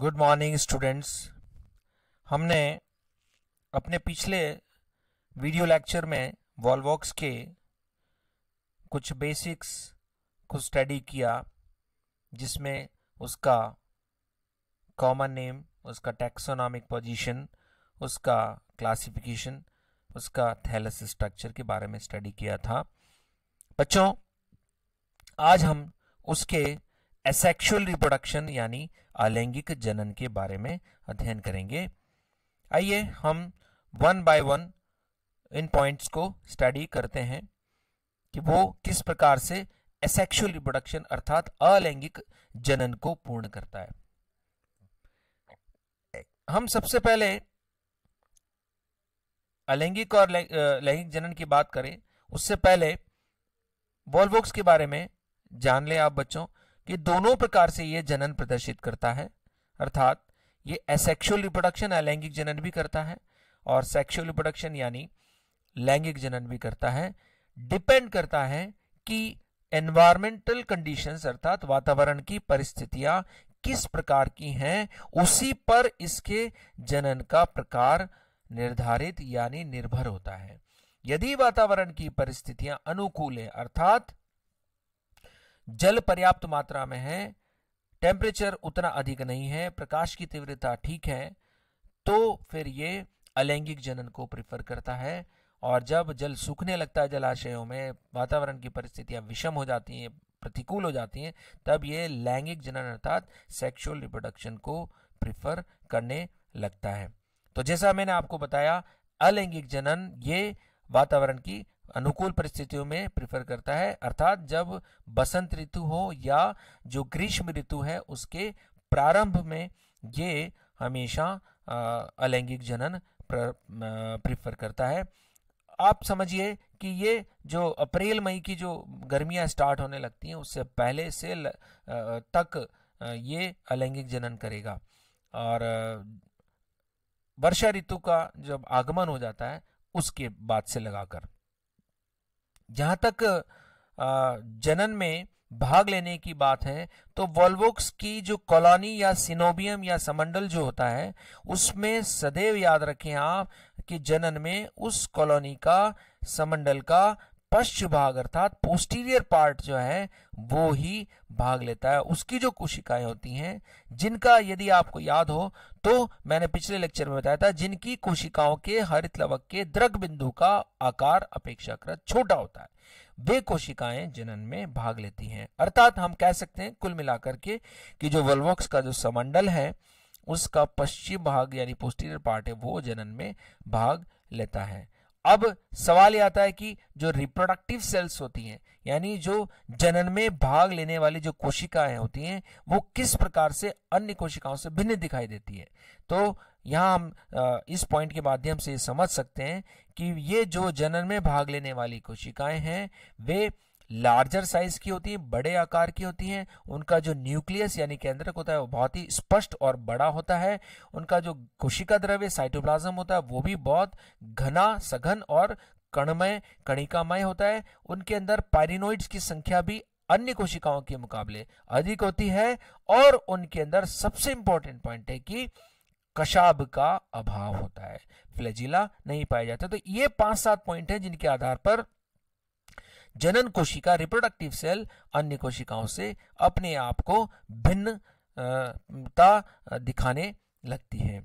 good morning students हमने अपने पिछले वीडियो लेक्चर में वॉलवॉक्स के कुछ बेसिक्स को स्टडी किया जिसमें उसका कॉमन नेम उसका टैक्सोनॉमिक पोजीशन उसका क्लासिफिकेशन उसका थैलस स्ट्रक्चर के बारे में स्टडी किया था बच्चों आज हम उसके एसेक्शुअल रिप्रोडक्शन यानी अलैंगिक जनन के बारे में अध्ययन करेंगे आइए हम वन बाय वन इन पॉइंट्स को स्टडी करते हैं कि वो किस प्रकार से एसेक्सुअल रिप्रोडक्शन अर्थात अलैंगिक जनन को पूर्ण करता है हम सबसे पहले अलैंगिक और लैंगिक जनन की बात करें उससे पहले वॉलवॉक्स के बारे में जान ले आप बच्चों ये दोनों प्रकार से ये जनन प्रदर्शित करता है अर्थात ये असेक्शुअल रिप्रोडक्शन अलैंगिक जनन भी करता है और सेक्शुअल रिप्रोडक्शन यानी लैंगिक जनन भी करता है डिपेंड करता है कि एनवायरमेंटल कंडीशंस अर्थात वातावरण की परिस्थितियां किस प्रकार की हैं उसी पर इसके जनन का प्रकार निर्धारित यानी निर्भर होता है यदि वातावरण की परिस्थितियां अनुकूल है अर्थात जल पर्याप्त मात्रा में है टेम्परेचर उतना अधिक नहीं है प्रकाश की तीव्रता ठीक है तो फिर ये अलैंगिक जनन को प्रिफर करता है और जब जल सूखने लगता है जलाशयों में वातावरण की परिस्थितियां विषम हो जाती हैं प्रतिकूल हो जाती हैं तब ये लैंगिक जनन अर्थात सेक्सुअल रिप्रोडक्शन को प्रिफर करने लगता है तो जैसा मैंने आपको बताया अलैंगिक जनन ये वातावरण की अनुकूल परिस्थितियों में प्रिफर करता है अर्थात जब बसंत ऋतु हो या जो ग्रीष्म ऋतु है उसके प्रारंभ में ये हमेशा अलैंगिक जनन प्रिफर करता है आप समझिए कि ये जो अप्रैल मई की जो गर्मियां स्टार्ट होने लगती हैं उससे पहले से ल, तक ये अलैंगिक जनन करेगा और वर्षा ऋतु का जब आगमन हो जाता है उसके बाद से लगाकर जहाँ तक जनन में भाग लेने की बात है तो वॉल्वोक्स की जो कॉलोनी या सिनोबियम या समंडल जो होता है उसमें सदैव याद रखें आप कि जनन में उस कॉलोनी का समंडल का पश्च भाग अर्थात पोस्टीरियर पार्ट जो है वो ही भाग लेता है उसकी जो कोशिकाएं होती हैं जिनका यदि आपको याद हो तो मैंने पिछले लेक्चर में बताया था जिनकी कोशिकाओं के हरित लवक के द्रग बिंदु का आकार अपेक्षाकृत छोटा होता है वे कोशिकाएं जनन में भाग लेती हैं अर्थात हम कह सकते हैं कुल मिलाकर के कि जो वलवक्स का जो समंडल है उसका पश्चिम भाग यानी पोस्टीरियर पार्ट है वो जनन में भाग लेता है अब सवाल यह आता है कि जो रिप्रोडक्टिव सेल्स होती हैं यानी जो जनन में भाग लेने वाली जो कोशिकाएं होती हैं वो किस प्रकार से अन्य कोशिकाओं से भिन्न दिखाई देती है तो यहाँ हम इस पॉइंट के माध्यम से समझ सकते हैं कि ये जो जनन में भाग लेने वाली कोशिकाएं हैं वे लार्जर साइज की होती है बड़े आकार की होती हैं उनका जो न्यूक्लियस यानी केंद्रक होता है वो बहुत ही स्पष्ट और बड़ा होता है उनका जो कोशिका द्रव्य साइटोप्लाज्म होता है वो भी बहुत घना सघन और कणमय कणिकामय होता है उनके अंदर पायरिनोइड्स की संख्या भी अन्य कोशिकाओं के मुकाबले अधिक होती है और उनके अंदर सबसे इंपॉर्टेंट पॉइंट है कि कशाब का अभाव होता है फ्लैजिला नहीं पाया जाता तो ये पांच सात पॉइंट है जिनके आधार पर जनन कोशिका रिप्रोडक्टिव सेल अन्य कोशिकाओं से अपने आप को भिन्नता दिखाने लगती है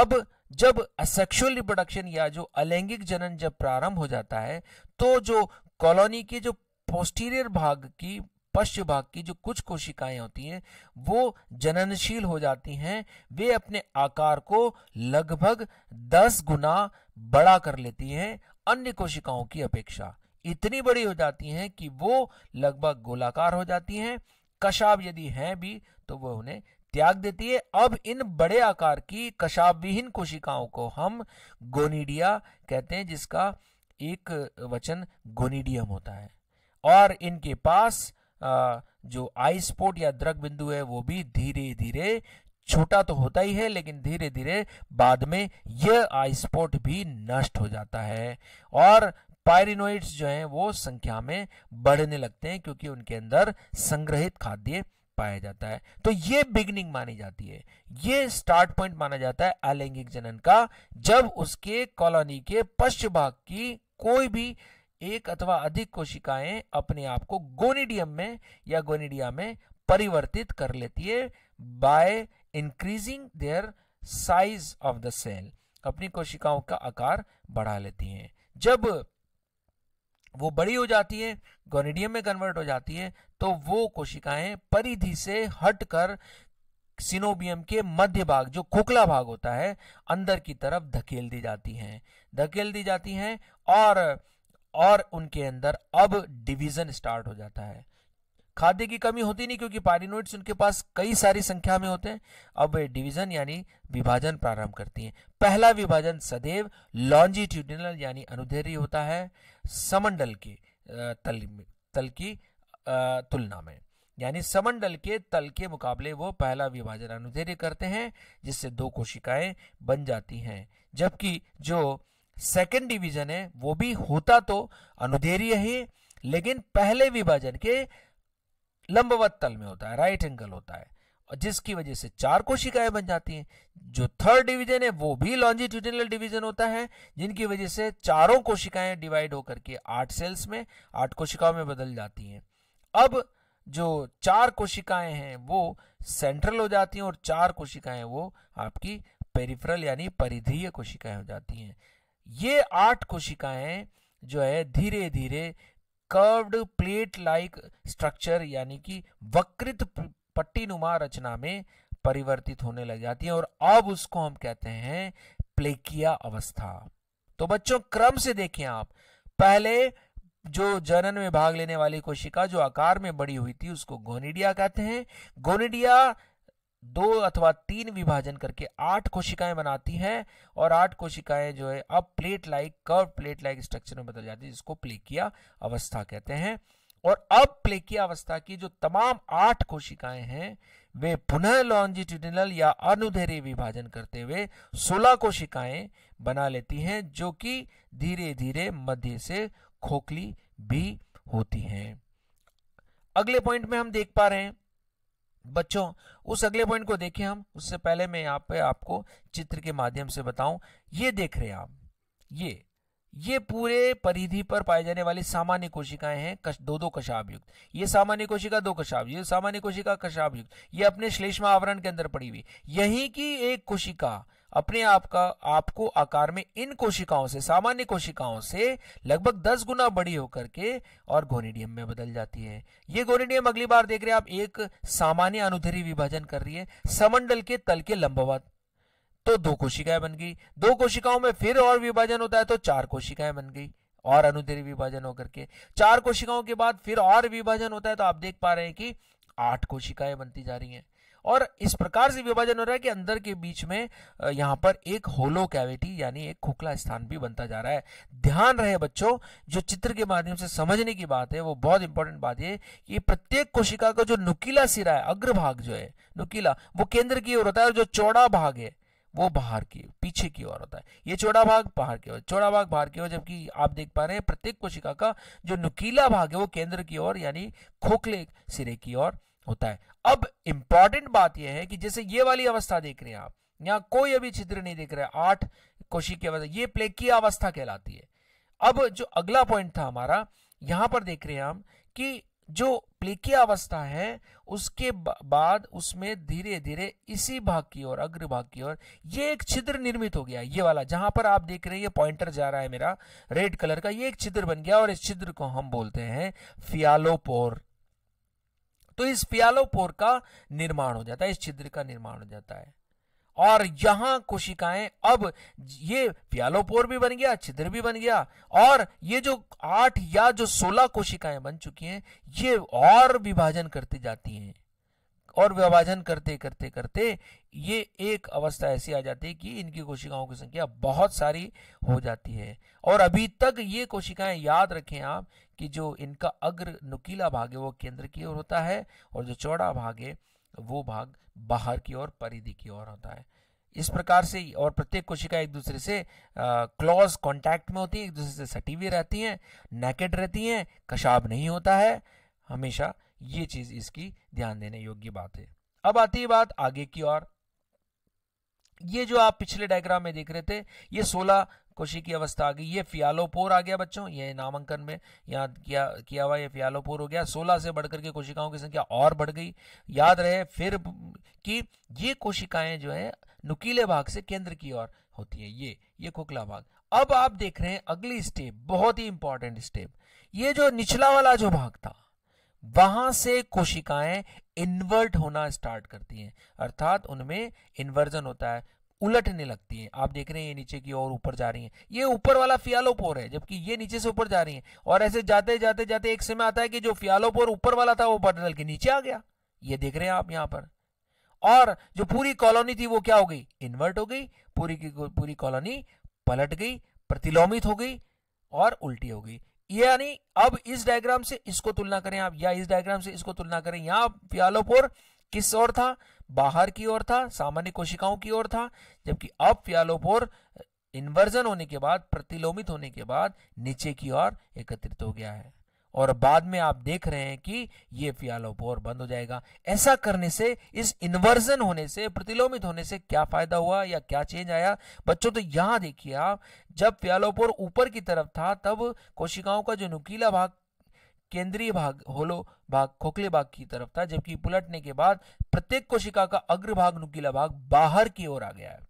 अब जब सेक्सुअल रिप्रोडक्शन या जो अलैंगिक जनन जब प्रारंभ हो जाता है तो जो कॉलोनी के जो पोस्टीरियर भाग की पश्च भाग की जो कुछ कोशिकाएं होती हैं वो जननशील हो जाती हैं वे अपने आकार को लगभग 10 गुना बड़ा कर लेती हैं अन्य कोशिकाओं की अपेक्षा इतनी बड़ी हो जाती हैं कि वो लगभग गोलाकार हो जाती हैं कशाब यदि हैं भी तो वह उन्हें त्याग देती है अब इन बड़े आकार की कशाब विहीन कोशिकाओं को हम गोनीडिया कहते हैं जिसका एक वचन गोनीडियम होता है और इनके पास जो आई स्पोर्ट या द्रग बिंदु है वो भी धीरे धीरे छोटा तो होता ही है लेकिन धीरे धीरे बाद में यह आई स्पोर्ट भी नष्ट हो जाता है और पायरिनोइड्स जो हैं वो संख्या में बढ़ने लगते हैं क्योंकि उनके अंदर संग्रहित खाद्य पाया जाता है तो ये बिगनिंग मानी जाती है ये स्टार्ट पॉइंट माना जाता है अलैंगिक जनन का जब उसके कॉलोनी के पश्च भाग की कोई भी एक अथवा अधिक कोशिकाएं अपने आप को गोनिडियम में या गोनिडिया में परिवर्तित कर लेती है by increasing their size of the cell अपनी कोशिकाओं का आकार बढ़ा लेती हैं जब वो बड़ी हो जाती है गोनेडियम में कन्वर्ट हो जाती है तो वो कोशिकाएं परिधि से हटकर सिनोबियम के मध्य भाग जो खोखला भाग होता है अंदर की तरफ धकेल दी जाती हैं धकेल दी जाती हैं और और उनके अंदर अब डिवीजन स्टार्ट हो जाता है खाद्य की कमी होती नहीं क्योंकि पारिनोइट्स उनके पास कई सारी संख्या में होते हैं अब वे डिवीजन यानी विभाजन प्रारंभ करती हैं पहला विभाजन सदैव लॉन्जिट्यूडिनल यानी अनुधेरी होता है समंडल के तल तल की तुलना में यानी समंडल के तल के मुकाबले वो पहला विभाजन अनुधेर्य करते हैं जिससे दो कोशिकाएं बन जाती हैं जबकि जो सेकेंड डिवीजन है वो भी होता तो अनुधेरी है लेकिन पहले विभाजन के लंबवत तल में होता है राइट एंगल होता है और जिसकी वजह से चार कोशिकाएं बन जाती हैं जो थर्ड डिवीजन है वो भी लॉन्जिट्यूडिनल डिवीजन होता है जिनकी वजह से चारों कोशिकाएं डिवाइड होकर के आठ सेल्स में आठ कोशिकाओं में बदल जाती हैं अब जो चार कोशिकाएं हैं वो सेंट्रल हो जाती हैं और चार कोशिकाएं वो आपकी पेरिफ्रल यानी परिधीय कोशिकाएं हो जाती हैं ये आठ कोशिकाएं जो है धीरे धीरे कर्व्ड प्लेट लाइक स्ट्रक्चर यानी कि वक्रित पट्टी नुमा रचना में परिवर्तित होने लग जाती है और अब उसको हम कहते हैं प्लेकिया अवस्था तो बच्चों क्रम से देखें आप पहले जो जनन में भाग लेने वाली कोशिका जो आकार में बड़ी हुई थी उसको गोनिडिया कहते हैं गोनिडिया दो अथवा तीन विभाजन करके आठ कोशिकाएं बनाती हैं और आठ कोशिकाएं जो है अब plate like curve plate like structure में बदल जाती है जिसको प्लेकिया अवस्था कहते हैं और अब प्लेकिया अवस्था की जो तमाम आठ कोशिकाएं हैं वे पुनः लॉन्जिट्यूडिनल या अनुधेरे विभाजन करते हुए सोलह कोशिकाएं बना लेती हैं जो कि धीरे धीरे मध्य से खोखली भी होती हैं अगले पॉइंट में हम देख पा रहे हैं बच्चों उस अगले पॉइंट को देखें हम उससे पहले मैं यहाँ पे आपको चित्र के माध्यम से बताऊं ये देख रहे हैं आप ये ये पूरे परिधि पर पाए जाने वाली सामान्य कोशिकाएं हैं कश, दो दो कशाब युक्त ये सामान्य कोशिका दो कशाब ये सामान्य कोशिका कशाब युक्त ये अपने श्लेष्मा आवरण के अंदर पड़ी हुई यहीं की एक कोशिका अपने आप का आपको आकार में इन कोशिकाओं से सामान्य कोशिकाओं से लगभग दस गुना बड़ी होकर के और गोनेडियम में बदल जाती है ये गोनेडियम अगली बार देख रहे हैं आप एक सामान्य अनुधरी विभाजन कर रही है समंडल के तल के लंबवत तो दो कोशिकाएं बन गई दो कोशिकाओं में फिर और विभाजन होता है तो चार कोशिकाएं बन गई और अनुधरी विभाजन होकर के चार कोशिकाओं के बाद फिर और विभाजन होता है तो आप देख पा रहे हैं कि आठ कोशिकाएं बनती जा रही हैं और इस प्रकार से विभाजन हो रहा है कि अंदर के बीच में यहाँ पर एक होलो कैविटी यानी एक खोखला स्थान भी बनता जा रहा है ध्यान रहे बच्चों जो चित्र के माध्यम से समझने की बात है वो बहुत इंपॉर्टेंट बात है कि प्रत्येक कोशिका का जो नुकीला सिरा है अग्रभाग जो है नुकीला वो केंद्र की ओर होता है और जो चौड़ा भाग है वो बाहर की पीछे की ओर होता है ये चौड़ा भाग बाहर की ओर चौड़ा भाग बाहर की ओर जबकि आप देख पा रहे हैं प्रत्येक कोशिका का जो नुकीला भाग है वो केंद्र की ओर यानी खोखले सिरे की ओर होता है अब इंपॉर्टेंट बात यह है कि जैसे ये वाली अवस्था देख रहे हैं आप यहां कोई अभी छिद्र नहीं देख रहे आठ कोशी की अवस्था ये प्लेग की अवस्था कहलाती है अब जो अगला पॉइंट था हमारा यहां पर देख रहे हैं हम कि जो प्लेकी अवस्था है उसके बाद उसमें धीरे धीरे इसी भाग की ओर अग्र भाग की ओर ये एक छिद्र निर्मित हो गया ये वाला जहां पर आप देख रहे हैं ये पॉइंटर जा रहा है मेरा रेड कलर का ये एक छिद्र बन गया और इस छिद्र को हम बोलते हैं फियालोपोर तो इस पियालो पोर का निर्माण हो जाता है इस छिद्र का निर्माण हो जाता है और यहां कोशिकाएं अब ये प्यालोपोर भी बन गया छिद्र भी बन गया और ये जो आठ या जो सोलह कोशिकाएं बन चुकी हैं ये और विभाजन करती जाती हैं और विभाजन करते करते करते ये एक अवस्था ऐसी आ जाती है कि इनकी कोशिकाओं की संख्या बहुत सारी हो जाती है और अभी तक ये कोशिकाएं याद रखें आप कि जो इनका अग्र नुकीला भाग है वो केंद्र की ओर होता है और जो चौड़ा भाग है वो भाग बाहर की ओर परिधि की ओर होता है इस प्रकार से और प्रत्येक कोशिका एक दूसरे से क्लोज कांटेक्ट में होती है एक दूसरे से सटी हुई रहती हैं नेकेड रहती हैं कशाब नहीं होता है हमेशा ये चीज इसकी ध्यान देने योग्य बात है अब आती है बात आगे की ओर ये जो आप पिछले डायग्राम में देख रहे थे ये 16 खुशी की अवस्था आ गई ये फियालोपोर आ गया बच्चों ये नामांकन में यहाँ किया किया हुआ ये फियालोपोर हो गया सोलह से बढ़कर के कोशिकाओं की संख्या और बढ़ गई याद रहे फिर कि ये कोशिकाएं जो है नुकीले भाग से केंद्र की ओर होती है ये ये खोखला भाग अब आप देख रहे हैं अगली स्टेप बहुत ही इंपॉर्टेंट स्टेप ये जो निचला वाला जो भाग था वहां से कोशिकाएं इन्वर्ट होना स्टार्ट करती हैं अर्थात उनमें इन्वर्जन होता है उलटने लगती है आप देख रहे हैं ये नीचे की ओर ऊपर जा रही है ये ऊपर वाला फियालोपोर है जबकि ये नीचे से ऊपर जा रही है और ऐसे जाते जाते जाते एक समय आता है कि जो फियालोपोर ऊपर वाला था वो बटरल के नीचे आ गया ये देख रहे हैं आप यहाँ पर और जो पूरी कॉलोनी थी वो क्या हो गई इन्वर्ट हो गई पूरी की पूरी कॉलोनी पलट गई प्रतिलोमित हो गई और उल्टी हो गई यानी अब इस डायग्राम से इसको तुलना करें आप या इस डायग्राम से इसको तुलना करें यहां फियालोपोर किस ओर था बाहर की ओर था सामान्य कोशिकाओं की ओर था जबकि अब फियालोपोर इन्वर्जन होने के बाद प्रतिलोमित होने के बाद नीचे की ओर एकत्रित हो गया है और बाद में आप देख रहे हैं कि ये फियालोपोर बंद हो जाएगा ऐसा करने से इस इन्वर्जन होने से प्रतिलोमित होने से क्या फायदा हुआ या क्या चेंज आया बच्चों तो यहां देखिए आप जब फियालोपोर ऊपर की तरफ था तब कोशिकाओं का जो नुकीला भाग केंद्रीय भाग होलो भाग खोखले भाग की तरफ था जबकि पुलटने के बाद प्रत्येक कोशिका का अग्रभाग नुकीला भाग बाहर की ओर आ गया है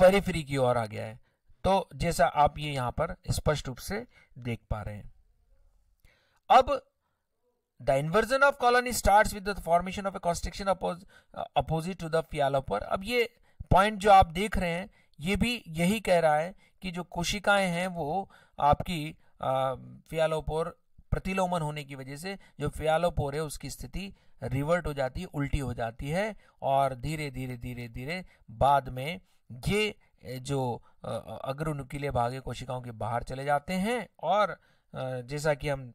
परिफ्री की ओर आ गया है तो जैसा आप ये यहां पर स्पष्ट रूप से देख पा रहे हैं अब the inversion of colony start with the formation of a constriction oppos, uh, opposite अब ये पॉइंट जो आप देख रहे हैं ये भी यही कह रहा है कि जो कोशिकाएं हैं वो आपकी फियालोपोर प्रतिलोमन होने की वजह से जो फियालोपोर है उसकी स्थिति रिवर्ट हो जाती है उल्टी हो जाती है और धीरे धीरे धीरे धीरे बाद में ये जो अग्रनुकीले भागे कोशिकाओं के बाहर चले जाते हैं और जैसा कि हम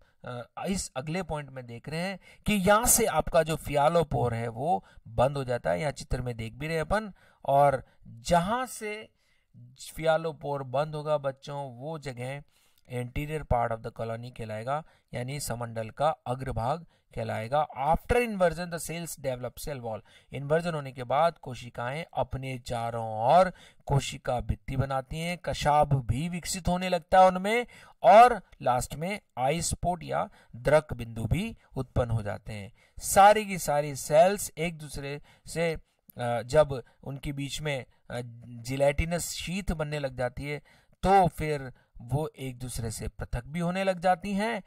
इस अगले पॉइंट में देख रहे हैं कि यहाँ से आपका जो फियालोपोर है वो बंद हो जाता है यहाँ चित्र में देख भी रहे अपन और जहाँ से फियालोपोर बंद होगा बच्चों वो जगह anterior part of the colony कहलाएगा यानी समंडल का अग्रभाग कहलाएगा after inversion the cells develop cell wall inversion होने के बाद कोशिकाएं अपने चारों और कोशिका भित्ति बनाती हैं कशाब भी विकसित होने लगता है उनमें और लास्ट में आइस्पोट या द्रक बिंदु भी उत्पन्न हो जाते हैं सारी की सारी सेल्स एक दूसरे से जब उनके बीच में जिलेटिनस शीत बनने लग जाती है तो फिर वो एक दूसरे से पृथक भी होने लग जाती हैं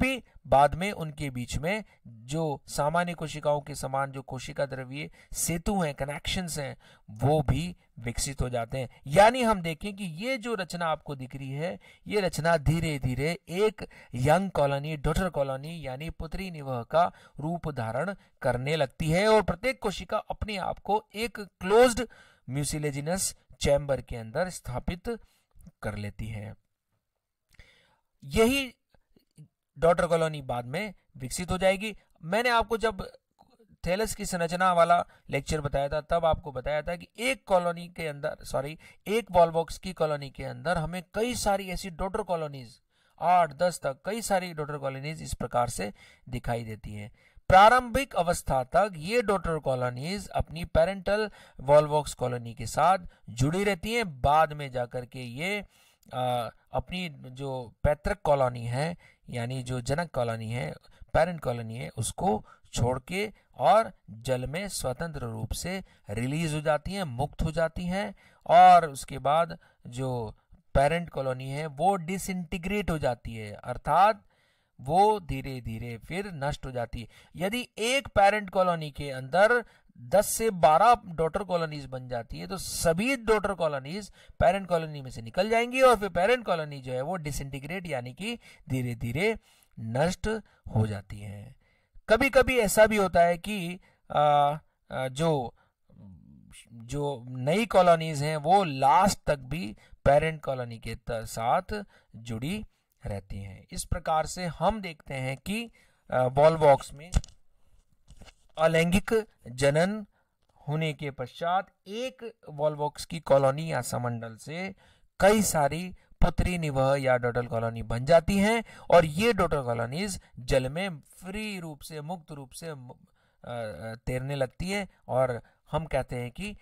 भी बाद में उनके बीच में जो सामान्य कोशिकाओं के समान जो कोशिका द्रव्य सेतु हैं कनेक्शन हैं वो भी विकसित हो जाते हैं यानी हम देखें कि ये जो रचना आपको दिख रही है ये रचना धीरे धीरे एक यंग कॉलोनी डोटर कॉलोनी यानी पुत्री निवह का रूप धारण करने लगती है और प्रत्येक कोशिका अपने आप को एक क्लोज्ड म्यूसिलेजिनस चैम्बर के अंदर स्थापित कर लेती है यही डॉटर कॉलोनी बाद में विकसित हो जाएगी मैंने आपको जब थैलस की संरचना वाला लेक्चर बताया था तब आपको बताया था कि एक कॉलोनी के अंदर सॉरी एक बॉलबॉक्स की कॉलोनी के अंदर हमें कई सारी ऐसी डॉटर कॉलोनीज आठ दस तक कई सारी डॉटर कॉलोनीज इस प्रकार से दिखाई देती हैं प्रारंभिक अवस्था तक ये डोटर कॉलोनीज अपनी पेरेंटल वॉलवॉक्स कॉलोनी के साथ जुड़ी रहती हैं बाद में जाकर के ये आ, अपनी जो पैतृक कॉलोनी है यानी जो जनक कॉलोनी है पेरेंट कॉलोनी है उसको छोड़ के और जल में स्वतंत्र रूप से रिलीज हो जाती हैं मुक्त हो जाती हैं और उसके बाद जो पेरेंट कॉलोनी है वो डिसइंटीग्रेट हो जाती है अर्थात वो धीरे धीरे फिर नष्ट हो जाती है यदि एक पेरेंट कॉलोनी के अंदर 10 से 12 डॉटर कॉलोनीज बन जाती है तो सभी डॉटर कॉलोनीज पेरेंट कॉलोनी में से निकल जाएंगी और फिर पेरेंट कॉलोनी जो है वो डिसइंटीग्रेट यानी कि धीरे धीरे नष्ट हो जाती है कभी कभी ऐसा भी होता है कि आ, आ, जो जो नई कॉलोनीज हैं वो लास्ट तक भी पेरेंट कॉलोनी के साथ जुड़ी रहती हैं इस प्रकार से हम देखते हैं कि बॉल बॉक्स में अलैंगिक जनन होने के पश्चात एक बॉल बॉक्स की कॉलोनी या समंडल से कई सारी पुत्री निवह या डोटल कॉलोनी बन जाती हैं और ये डोटल कॉलोनीज जल में फ्री रूप से मुक्त रूप से तैरने लगती है और हम कहते हैं कि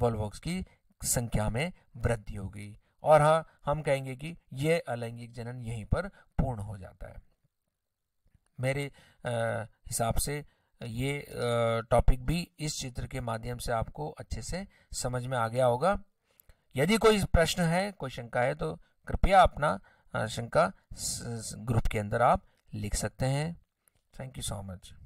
बॉल बॉक्स की संख्या में वृद्धि होगी और हाँ हम कहेंगे कि यह अलैंगिक जनन यहीं पर पूर्ण हो जाता है मेरे हिसाब से ये टॉपिक भी इस चित्र के माध्यम से आपको अच्छे से समझ में आ गया होगा यदि कोई प्रश्न है कोई शंका है तो कृपया अपना शंका ग्रुप के अंदर आप लिख सकते हैं थैंक यू सो मच